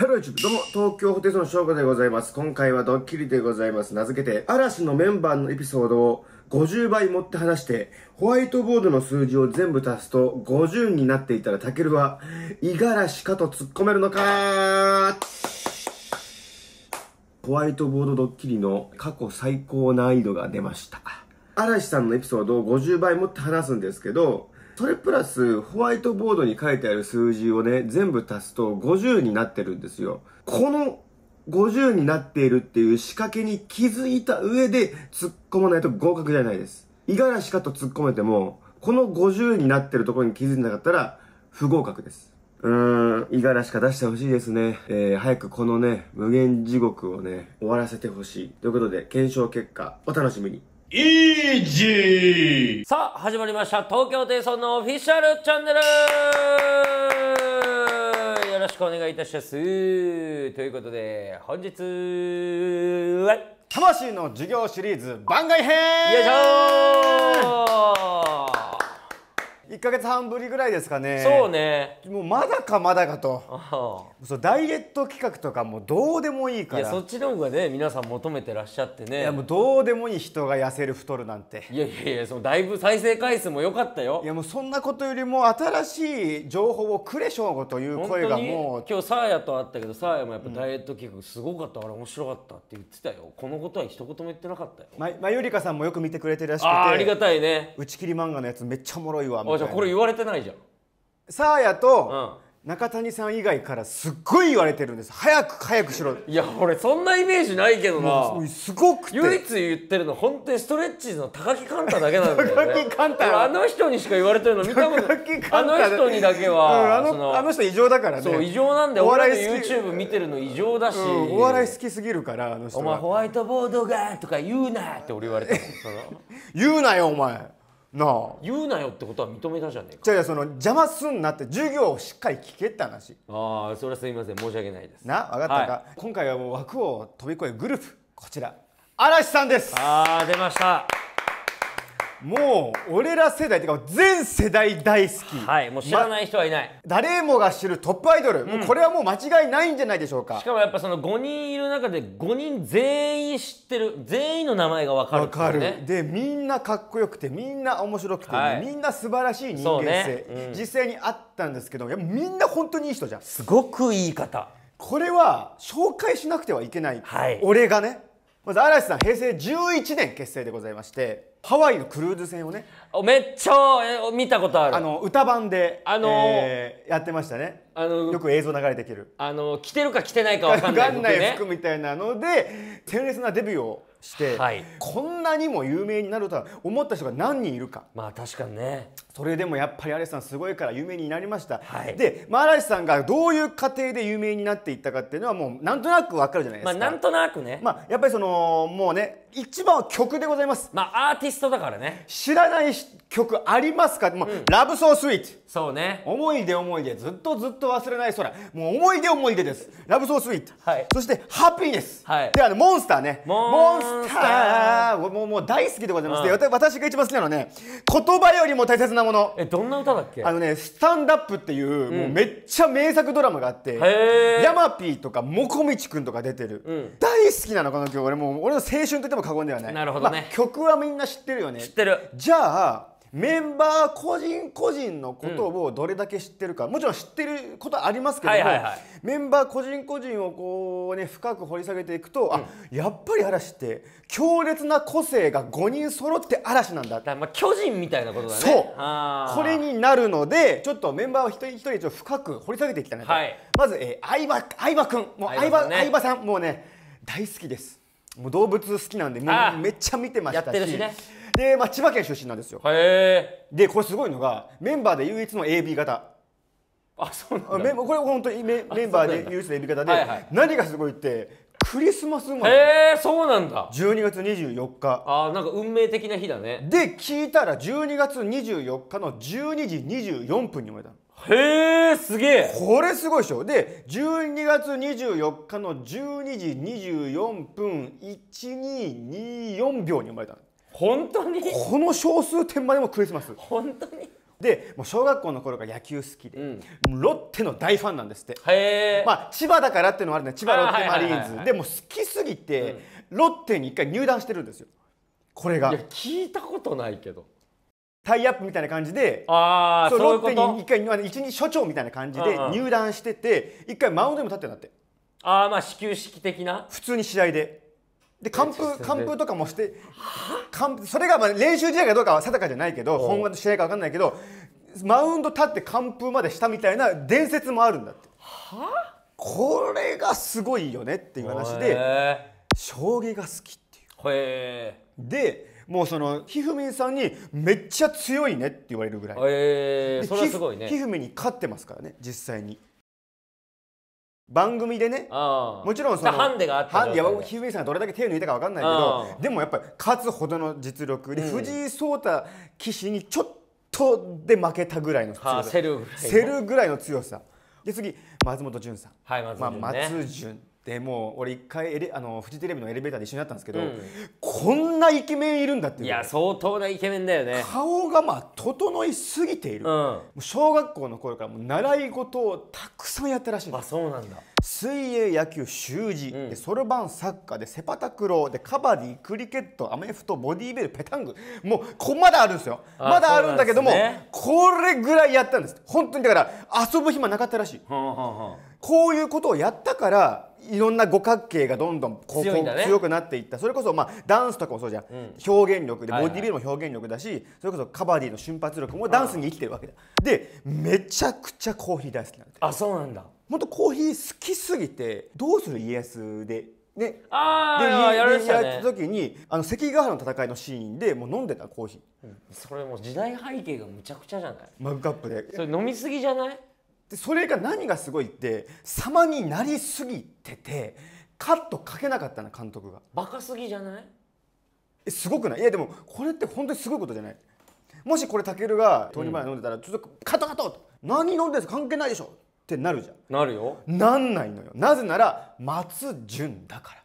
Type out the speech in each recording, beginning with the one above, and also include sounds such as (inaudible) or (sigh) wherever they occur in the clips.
ハロー YouTube、どうも、東京ホテイソン翔吾でございます。今回はドッキリでございます。名付けて、嵐のメンバーのエピソードを50倍持って話して、ホワイトボードの数字を全部足すと50になっていたら、タケルは、いがらしかと突っ込めるのかホワイトボードドッキリの過去最高難易度が出ました。嵐さんのエピソードを50倍持って話すんですけど、それプラスホワイトボードに書いてある数字をね、全部足すと50になってるんですよ。この50になっているっていう仕掛けに気づいた上で突っ込まないと合格じゃないです。五十嵐かと突っ込めても、この50になってるところに気づいてなかったら不合格です。うーん、五十嵐か出してほしいですね。えー、早くこのね、無限地獄をね、終わらせてほしい。ということで、検証結果、お楽しみに。イージーさあ、始まりました。東京テイソンのオフィシャルチャンネルよろしくお願いいたします。ということで、本日は、魂の授業シリーズ番外編よいしょ1か月半ぶりぐらいですかねそうねもうまだかまだかと (laughs) そうダイエット企画とかもどうでもいいからいやそっちの方がね皆さん求めてらっしゃってねいやもうどうでもいい人が痩せる太るなんていやいやいやそのだいぶ再生回数も良かったよいやもうそんなことよりも新しい情報をくれしょうごという声がもう今日サーヤと会ったけどサーヤもやっぱダイエット企画すごかったあれ面白かったって言ってたよこのことは一言も言ってなかったよままゆりかさんもよく見てくれてるらしくてあありがたいね打ち切り漫画のやつめっちゃおもろいわみたいこれ言われてないじゃんサーヤと中谷さん以外からすっごい言われてるんです早く早くしろいや俺そんなイメージないけどなすごくて唯一言ってるの本当にストレッチーズの高木寛太だけなんだよね高木寛太あの人にしか言われてるの見たことないあの人にだけは、うん、あのあの人異常だからねそう異常なんでお笑い俺 YouTube 見てるの異常だし、うん、お笑い好きすぎるからあの人お前ホワイトボードがとか言うなって俺言われて (laughs) 言うなよお前なあ言うなよってことは認めたじゃねえかじゃあその邪魔すんなって授業をしっかり聞けって話ああそれはすみません申し訳ないですな分かったか、はい、今回はもう枠を飛び越えグループこちら嵐さんですああ出ましたもう俺ら世代っていうか全世代大好きはいもう知らない人はいない、ま、誰もが知るトップアイドル、うん、もうこれはもう間違いないんじゃないでしょうかしかもやっぱその5人いる中で5人全員知ってる全員の名前が分かる、ね、分かるでみんなかっこよくてみんな面白くて、はい、みんな素晴らしい人間性、ねうん、実際にあったんですけどやみんな本当にいい人じゃんすごくいい方これは紹介しなくてはいけない、はい、俺がねまず嵐さん平成11年結成でございましてハワイのクルーズ船をねめっちゃ見たことあるあの歌版で、あのーえー、やってましたねあのよく映像流れてきるあの着てるか着てないか分かんない服、ね,、服みたいなので鮮烈なデビューをして、はい、こんなにも有名になるとは思った人が何人いるかまあ確かにねそれでもやっぱり嵐さんすごいから有名になりました、はい、で、まあ、嵐さんがどういう過程で有名になっていったかっていうのはもうなんとなく分かるじゃないですか、まあ、なんとなくね、まあ、やっぱりそのもうね一番は曲でございますまあアーティストだからね知らない曲ありますか、もう、ラブソースイートそうね思い出思い出ずっとずっと忘れない空もう思い出思い出ですラブソースイート、はい、そしてハッピーです、はい、であのモンスターねモンスターモンスターもうもう大好きでございます、うん、私が一番好きなのはね言葉よりも大切なものえどんな歌だっけあのね「スタンダップ」っていう、うん、もうめっちゃ名作ドラマがあってヤマピーとかもこみち君とか出てる、う大大好きなのこの曲俺もう俺の青春といっても過言ではないなるほどね、まあ、曲はみんな知ってるよね知ってるじゃあメンバー個人個人のことをどれだけ知ってるか、うん、もちろん知ってることありますけども、はいはいはい、メンバー個人個人をこうね深く掘り下げていくと、うん、あやっぱり嵐って強烈な個性が5人揃って嵐なんだだまあ巨人みたいなことだねそうこれになるのでちょっとメンバーを一人一人ちょっと深く掘り下げていきたいなと、はい、まず、えー、相葉相葉君もう相葉,、ね、相葉さんもうね大好きですもう動物好きなんでもうめっちゃ見てましたし、ね、で、まあ、千葉県出身なんですよでこれすごいのがメンバーで唯一の AB 型あそうなんだこれ本当にメメンバーで唯一の AB 型で、はいはい、何がすごいってクリスマス生まれえそうなんだ12月24日あなんか運命的な日だねで聞いたら12月24日の12時24分に生まれたのへえすげえこれすごいでしょで12月24日の12時24分1224秒に生まれた本当にこの小数点までもクリスマス本当にでもう小学校の頃が野球好きで、うん、ロッテの大ファンなんですってへ、まあ、千葉だからっていうのもあるね千葉ロッテマリーンズ、でも好きすぎて、うん、ロッテに一回入団してるんですよこれがいや聞いたことないけどタイアップみたいな感じでそロッテに一回一二所長みたいな感じで入団してて一回マウンドにも立ってんだってああまあ始球式的な普通に試合でで完封完封とかもして完それがまあ練習試合かどうかは定かじゃないけど本番の試合か分かんないけどマウンド立って完封までしたみたいな伝説もあるんだってはこれがすごいよねっていう話で将棋が好きっていう。へえでもうそのひふみんさんにめっちゃ強いねって言われるぐらい、えー、それはすごいねひふみんに勝ってますからね実際に番組でねもちろんそのハンデがあったいやひふみんさんがどれだけ手を抜いたか分かんないけどでもやっぱり勝つほどの実力で、うん、藤井聡太棋士にちょっとで負けたぐらいの強さ、はあ、セルぐらいの強さで次松本潤さん、はい松潤ね、まあ、松潤でもう俺一回あのフジテレビのエレベーターで一緒になったんですけど、うん、こんなイケメンいるんだっていういや相当なイケメンだよね顔がまあ整いすぎている、うん、小学校の頃からもう習い事をたくさんやったらしいんですあそうなんだ水泳野球習字そろばんサッカーでセパタクローでカバディクリケットアメフトボディーベルペタングもうこまだあるんですよまだあるんだけども、ね、これぐらいやったんです本当にだから遊ぶ暇なかったらしい、はあはあ、こういうことをやったからいろんな五角形がどんどんこう強,、ね、強くなっていったそれこそ、まあ、ダンスとかもそうじゃん、うん、表現力でボディビルも表現力だし、はいはい、それこそカバディの瞬発力もダンスに生きてるわけだ、でめちゃくちゃコーヒー大好きなんあそうなんだ本当コーヒー好きすぎて「どうする家康で」ね、あでやでやった時にあの関ヶ原の戦いのシーンでもう飲んでたコーヒー、うん、それもう時代背景がむちゃくちゃじゃないマグカップでそれ飲みすぎじゃないでそれが何がすごいって様になりすぎててカットかけなかったな監督がバカすぎじゃないえすごくないいやでもこれって本当にすごいことじゃないもしこれたけるが豆乳バナ飲んでたら、うん、ちょっとカトカト何飲んでる関係ないでしょってなるじゃんなるよなんないのよなぜなら松潤だから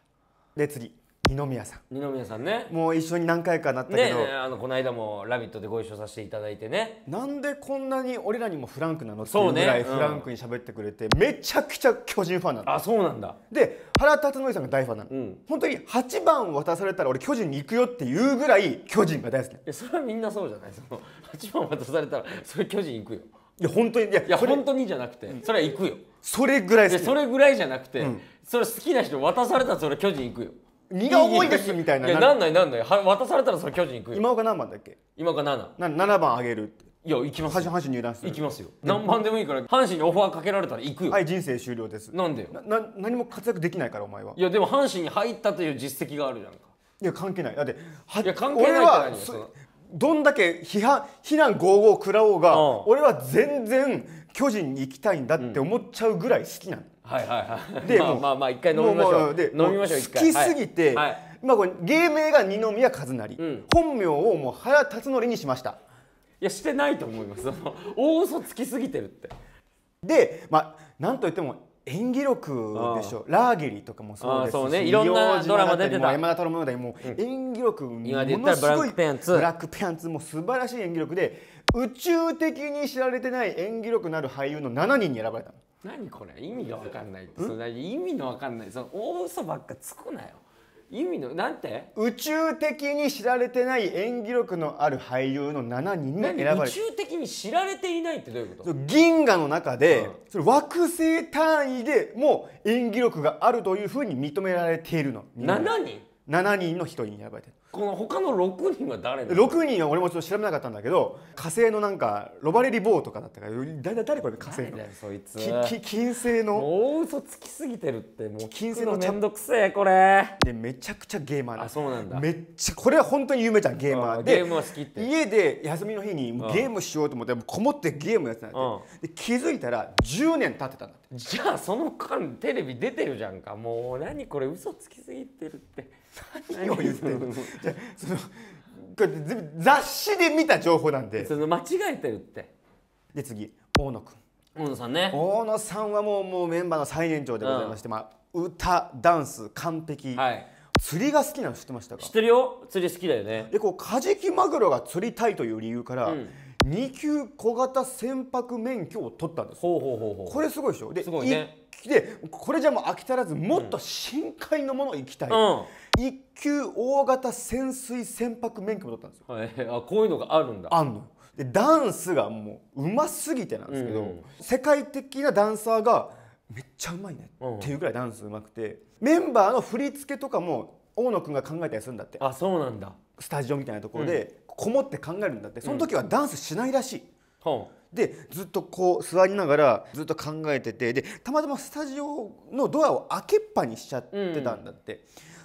で次二宮さん二宮さんねもう一緒に何回かなったけど、ね、あのこの間も「ラビット!」でご一緒させていただいてねなんでこんなに俺らにもフランクなのっていうぐらいフランクに喋ってくれて、ねうん、めちゃくちゃ巨人ファンなのあそうなんだで原辰徳さんが大ファンなの、うん、本当に8番渡されたら俺巨人に行くよっていうぐらい巨人が大好きなのそれはみんなそうじゃないその8番渡されたらそれ巨人行くよいや本当にいやいや本当にじゃなくて、うん、それは行くよそれぐらい好きそれぐらいじゃなくて、うん、それ好きな人渡されたらそれ巨人行くよ荷が重いですみたいな。いやなんないなんない。は渡されたらそれ巨人行くよ。今岡何番だっけ？今岡七。な七番あげるいや行きます阪神入団す行きますよ何番でもいいから阪神にオファーかけられたら行くよはい人生終了ですなんでよな何も活躍できないからお前はいやでも阪神に入ったという実績があるじゃんかいや関係ないだっていや関係ない俺はどんだけ批判非難豪語を食らおうが、うん、俺は全然巨人に行きたいんだって思っちゃうぐらい好きなの、うんはいはいはいでまあまあ一回飲みましょうで飲みましょう好きすぎて、まあこれ芸名が二宮和也、うん、本名をもう原辰徳にしましたいやしてないと思います (laughs) 大嘘つきすぎてるってでまあなんといっても演技力でしょラーゲリとかもそうですし、ね、いろんなドラマ出てた山田太郎ももう演技力ものすごい、うん、ブラックペアンツブラックペアンツも素晴らしい演技力で宇宙的に知られてない演技力のある俳優の7人に選ばれたの何これ意味が分かんないってそ意味の分かんないその大嘘ばっかつくなよ意味のなんて宇宙的に知られてない演技力のある俳優の7人に選ばれ宇宙的に知られていないってどういうこと銀河の中で、うん、それ惑星単位でもう演技力があるというふうに認められているの7人7人の1人に選ばれてるこの他の6人は誰なの6人は俺もちょっと調べなかったんだけど火星のなんかロバレリ・ボーとかだったからだい誰これ火星のそいつ金星のもう嘘つきすぎてるってもう金星のめんどくせえこれでめちゃくちゃゲーマーあそうなんだめっちゃこれは本当に有名じゃんゲーマーでゲームは好きって家で休みの日にゲームしようと思ってこもってゲームやってたんで気づいたら10年経ってたんだじゃあその間テレビ出てるじゃんかもう何これ嘘つきすぎてるって何を言ってるの (laughs) じゃそのこれ雑誌で見た情報なんでその間違えてるってで次大野君大野さんね大野さんはもうもうメンバーの最年長でございまして、うん、まあ、歌ダンス完璧、はい、釣りが好きなの知ってましたか知ってるよ釣り好きだよねでこうカジキマグロが釣りたいという理由から、うん2級小型船舶免許を取ったんですこれすごいでしょで、ね、でこれじゃもう飽き足らずもっと深海のもの行きたい、うん、一級大型潜水船舶免許も取ったんですよ、はい、あこういうのがあるんだあんのでダンスがもううますぎてなんですけど、うん世界的なダンサーがめっちゃうまいねっていうぐらいダンスうまくて、うん、メンバーの振り付けとかも大野くんが考えたりするんだってあそうなんだスタジオみたいなところでこもって考えるんだってその時はダンスしないらしい、うんでずっとこう座りながらずっと考えててでたまたまスタジオのドアを開けっぱにしちゃってたんだって。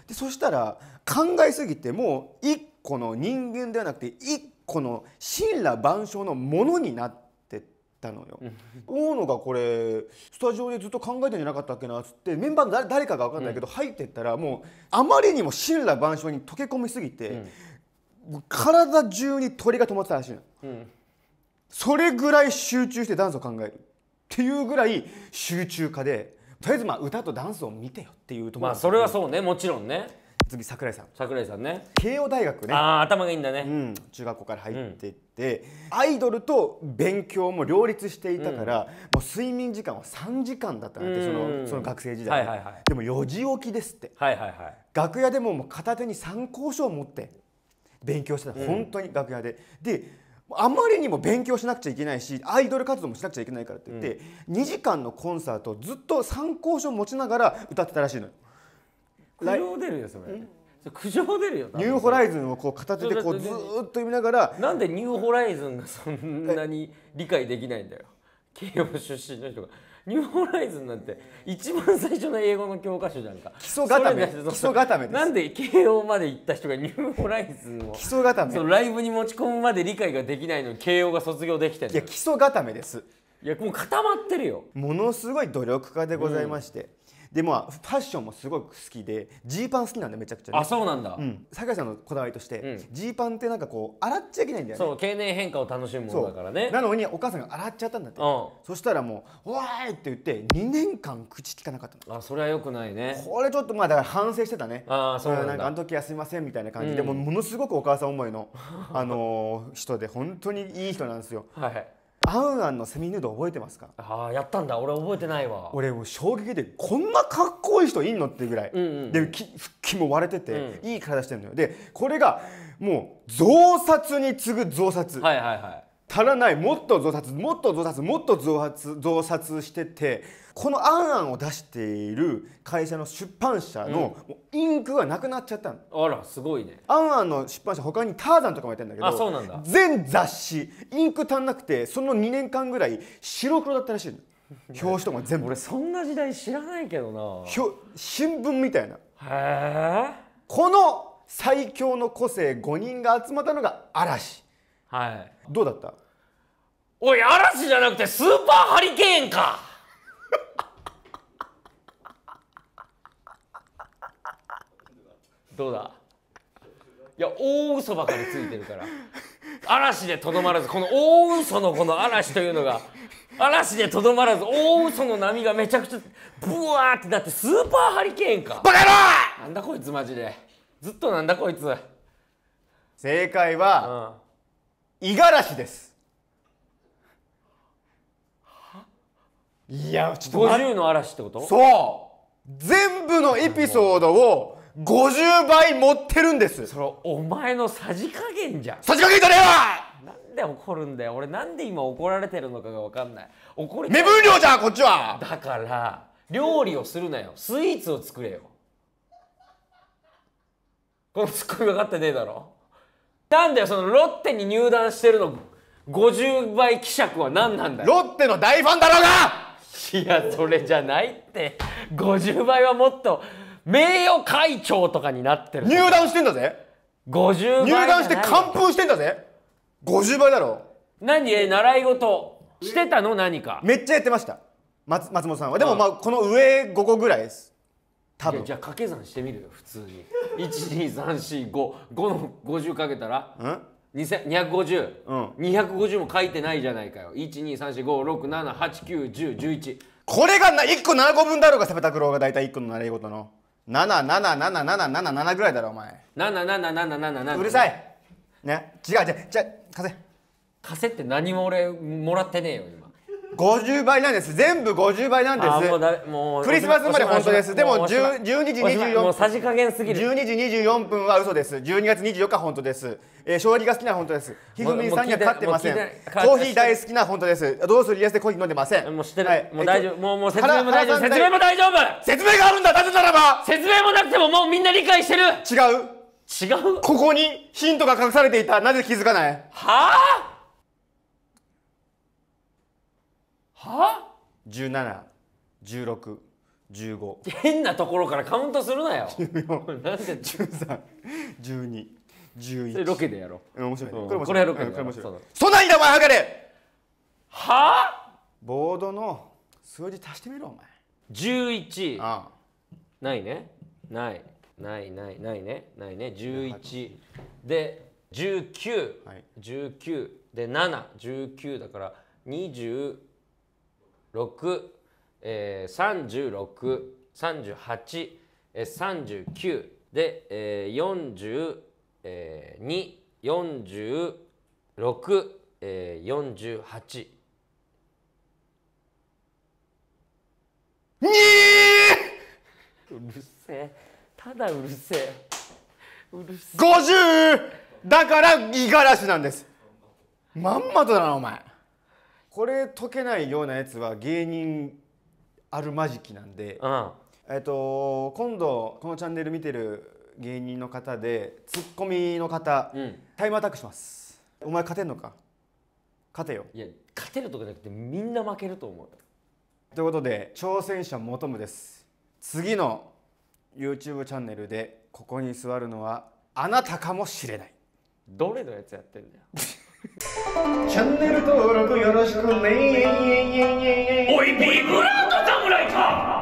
うん、でそしたら考えすぎてもう一個の人間ではなくて一個の神羅万象のものになって。たのよ。大野がこれスタジオでずっと考えてんじゃなかったっけなっつってメンバーの誰かが分かんないけど、うん、入ってったらもうあまりにも神羅万象に溶け込みすぎて、うん、体中に鳥が止まってたらしいの。うんそれぐらい集中してダンスを考えるっていうぐらい集中化でとりあえずまあ歌とダンスを見てよっていうところ、まあそれはそうねもちろんね次桜井さん桜井さんね慶応大学ねああ頭がいいんだね、うん、中学校から入っていって、うん、アイドルと勉強も両立していたから、うん、もう睡眠時間は3時間だったなんて、そのその学生時代、はいはいはい、でも4時起きですって、はいはいはい、楽屋でももう片手に参考書を持って勉強してた、本当に楽屋でであまりにも勉強しなくちゃいけないしアイドル活動もしなくちゃいけないからって言って、うん、2時間のコンサートずっと参考書持ちながら歌ってたらしいのよ。苦情出るよそれ苦情出るよニューホライズンをこう片手でこうずっと読みながらなんでニューホライズンがそんなに理解できないんだよ慶応出身の人がニューホライズンなんて一番最初の英語の教科書じゃんか基礎固め基礎固めですなんで慶応まで行った人がニューホライズンを基礎固めそのライブに持ち込むまで理解ができないのに慶応が卒業できてるいや基礎固めですいやもう固まってるよものすごい努力家でございまして、うんでまあファッションもすごく好きでジーパン好きなんでめちゃくちゃ、ね、あそうなんだ、うん、酒井さんのこだわりとしてジー、うん、パンってなんかこう洗っちゃいけないんだよねそう経年変化を楽しむものだからねなのにお母さんが洗っちゃったんだって、うん、そしたらもう「ーい!」って言って2年間口利かなかったのあそれはよくないねこれちょっとまあだから反省してたねあそうなんかあの時はすいませんみたいな感じで、もものすごくお母さん思いの、あのー、人で本当にいい人なんですよはいアンアンのセミヌード覚えてますかああやったんだ俺覚えてないわ俺もう衝撃でこんなかっこいい人いんのっていうぐらい、うんうん、で腹筋も割れてて、うん、いい体してるのよでこれがもう増殺に次ぐ増殺、はいはいはい足らないもっと増刷もっと増刷もっと増発増刷しててこの「あんあん」を出している会社の出版社の、インクがなくなっちゃったの、うん、あらすごいね「あんあん」の出版社他に「ターザン」とかもやってるんだけどあそうなんだ全雑誌インク足んなくてその2年間ぐらい白黒だったらしいの (laughs) 表紙とか全部俺そんな時代知らないけどな新聞みたいなへえこの最強の個性5人が集まったのが嵐はいどうだったおい嵐じゃなくてスーパーハリケーンか (laughs) どうだいや大嘘ばかりついてるから嵐でとどまらずこの大嘘のこの嵐というのが嵐でとどまらず大嘘の波がめちゃくちゃブワーってだってスーパーハリケーンかバカ野郎なんだこいつマジでずっとなんだこいつ正解は、うん五十嵐ですいやちょっと50の嵐ってことそう全部のエピソードを50倍持ってるんですそれお前のさじ加減じゃんさじ加減じゃねえわなんで怒るんだよ俺なんで今怒られてるのかがわかんない怒り目分量じゃんこっちはだから料理をするなよスイーツを作れよこのツッコミ分かってねえだろなんだよそのロッテに入団してるの50倍希釈は何なんだよロッテの大ファンだろうがいやそれじゃないって50倍はもっと名誉会長とかになってる入団してんだぜ50倍入団して完封してんだぜ50倍だろ何え、習い事してたの何かめっちゃやってました松松本さんはでもまあこの上5個ぐらいです多分じゃあ掛け算してみるよ普通に12345 (laughs) の50かけたら250、うん、250も書いてないじゃないかよ1234567891011これがな1個7個分だろうがセペタクローが大体1個の習い事の777777ぐらいだろお前777777うるさい (laughs) ね違う違う違う貸せ貸せって何も俺もらってねえよ今50倍なんです全部50倍なんですクリスマスまで本当ですでも12時24分加減すぎる12時24分は嘘です12月24日本当です、えー、将棋が好きな本当ですひふみさんには勝ってませんコーヒー大好きな本当ですどうする家康でコーヒー飲んでませんもう知ってる、はい、もう大丈夫もうもう説明も大丈夫説明も大丈夫説明があるんだなぜならば説明もなくてももうみんな理解してる違う違うここにヒントが隠されていたなぜ気づかないはあはあ1716 15変なところからカウントするなよ14なんで13 12 11ロケでやろう面白い、ね、うん、これ面白いこれロケでやろうそんなんいだお前がれはあボードの数字足してみろお前11ああないねないないないないねないね11で1919、はい、19で719だから20六、ええ十六、三十八、え三十九で、え四ー、二、四十六、え四十八。にうるせえただうるせえうるせえ 50! だから五十嵐なんですまんまとだなお前これ解けないようなやつは芸人あるまじきなんで、えっと今度このチャンネル見てる芸人の方でツッコミの方、うんタイムアタックしますお前勝てんのか勝てよいや勝てるとかじゃなくてみんな負けると思うということで挑戦者求むです次の YouTube チャンネルでここに座るのはあなたかもしれないどれのやつやってんだよ (laughs) チャンネル登録よろしくねおいビブラート侍か